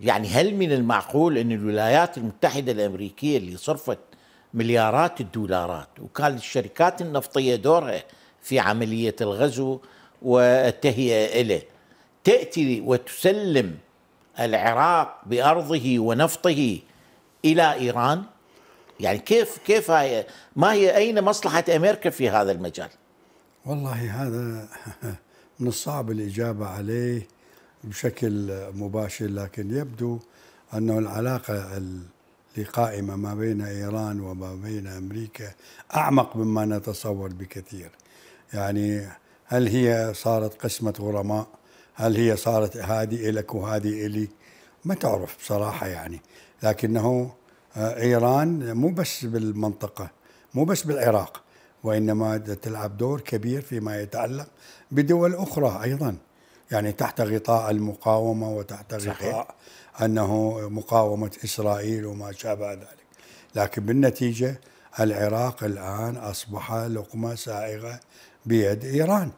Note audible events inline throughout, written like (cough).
يعني هل من المعقول أن الولايات المتحدة الأمريكية اللي صرفت مليارات الدولارات وكان الشركات النفطية دورها في عملية الغزو والتهيئة له تأتي وتسلم العراق بأرضه ونفطه إلى إيران يعني كيف كيف هاي ما هي أين مصلحة أمريكا في هذا المجال والله هذا من (laughs) الصعب الإجابة عليه بشكل مباشر لكن يبدو أنه العلاقة اللي قائمة ما بين إيران وما بين أمريكا أعمق مما نتصور بكثير يعني هل هي صارت قسمة غرماء هل هي صارت هذه إلك وهذه إلي ما تعرف بصراحة يعني لكنه آه، إيران مو بس بالمنطقة مو بس بالعراق وإنما تلعب دور كبير فيما يتعلق بدول أخرى أيضا يعني تحت غطاء المقاومة وتحت غطاء صحيح. غطاء أنه مقاومة إسرائيل وما شابه ذلك لكن بالنتيجة العراق الآن أصبح لقمة سائغة بيد إيران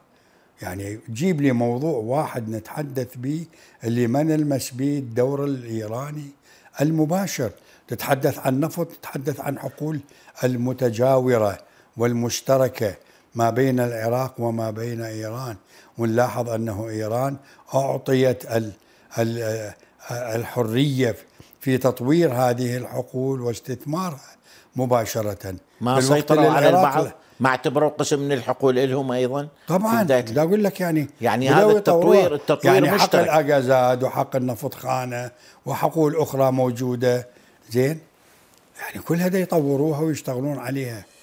يعني جيب لي موضوع واحد نتحدث به اللي من به الدور الإيراني المباشر تتحدث عن نفط تتحدث عن حقول المتجاورة والمشتركة ما بين العراق وما بين إيران ونلاحظ أنه إيران أعطيت الحرية في تطوير هذه الحقول واستثمارها مباشرة ما سيطروا على البعض ما اعتبروا قسم من الحقول لهم ايضا طبعا بدي اقول لك يعني يعني هذا التطوير التطوير يعني مشترك. حق الاجازات وحق خانه وحقول اخرى موجوده زين يعني كل هذا يطوروها ويشتغلون عليها